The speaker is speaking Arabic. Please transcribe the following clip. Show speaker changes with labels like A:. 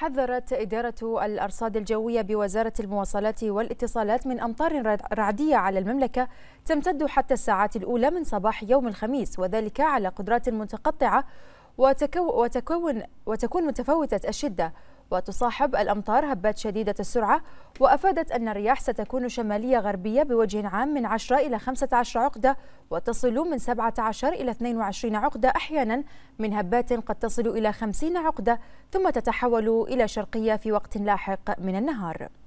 A: حذرت إدارة الأرصاد الجوية بوزارة المواصلات والاتصالات من أمطار رعدية على المملكة تمتد حتى الساعات الأولى من صباح يوم الخميس وذلك على قدرات متقطعة وتكون, وتكون متفاوتة الشدة وتصاحب الأمطار هبات شديدة السرعة وأفادت أن الرياح ستكون شمالية غربية بوجه عام من 10 إلى 15 عقدة وتصل من 17 إلى 22 عقدة أحيانا من هبات قد تصل إلى 50 عقدة ثم تتحول إلى شرقية في وقت لاحق من النهار